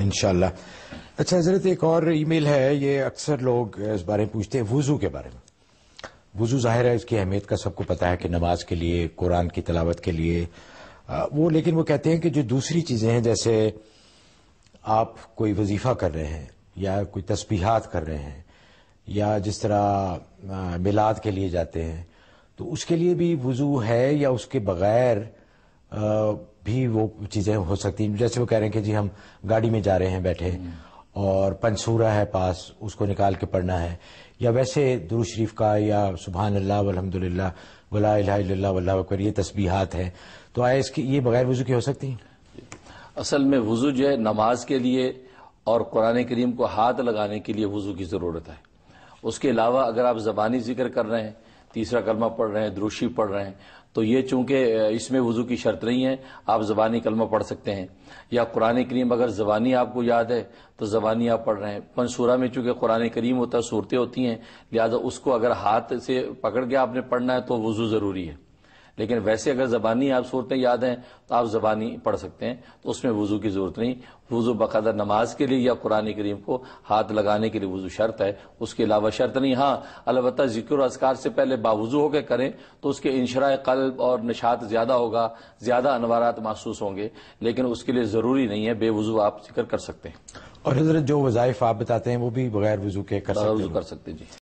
इन अच्छा हजरत एक और ई मेल है ये अक्सर लोग इस बारे में पूछते हैं वज़ू के बारे में वज़ू ज़ाहिर है उसकी अहमियत का सबको पता है कि नमाज के लिए कुरान की तलावत के लिए वो लेकिन वो कहते हैं कि जो दूसरी चीज़ें हैं जैसे आप कोई वजीफ़ा कर रहे हैं या कोई तस्बीहात कर रहे हैं या जिस तरह मिलाद के लिए जाते हैं तो उसके लिए भी वज़ू है या उसके बग़ैर भी वो चीज़ें हो सकती हैं जैसे वो कह रहे हैं कि जी हम गाड़ी में जा रहे हैं बैठे हम्म। और पंसूरा है पास उसको निकाल के पढ़ना है या वैसे दुरू शरीफ का या सुबहान अल्लाह अलहमदिल्ला वला वल्ला ये तस्बीहात हैं तो आया इसकी ये बगैर वज़ू की हो सकती हैं असल में वज़ू जो है नमाज के लिए और कुरान करीम को हाथ लगाने के लिए वज़ू की ज़रूरत है उसके अलावा अगर आप ज़बानी जिक्र कर रहे हैं तीसरा कलमा पढ़ रहे हैं द्रोशी पढ़ रहे हैं तो ये चूंकि इसमें वज़ू की शर्त नहीं है आप ज़बानी कलमा पढ़ सकते हैं या कुरान करीम अगर ज़बानी आपको याद है तो ज़बानी आप पढ़ रहे हैं पंसूरा में चूंकि कुरान करीम होता है सूरतें होती हैं लिहाजा उसको अगर हाथ से पकड़ के आपने पढ़ना है तो वज़ू ज़रूरी है लेकिन वैसे अगर ज़बानी आप सूरतें याद हैं तो आप ज़बानी पढ़ सकते हैं तो उसमें वज़ू की ज़रूरत नहीं वज़ू बकायदा नमाज के लिए या कुरान करीम को हाथ लगाने के लिए वज़ू शर्त है उसके अलावा शर्त नहीं हाँ अलबत् जिक्र असकार से पहले बावजू होकर करें तो उसके इंशरा कल्ब और निशात ज़्यादा होगा ज़्यादा अनवारात महसूस होंगे लेकिन उसके लिए ज़रूरी नहीं है बेवजू आप जिक्र कर सकते हैं और हजरत जो वज़ाइफ आप बताते हैं वो भी बगैर वजू के कर सकते हैं जी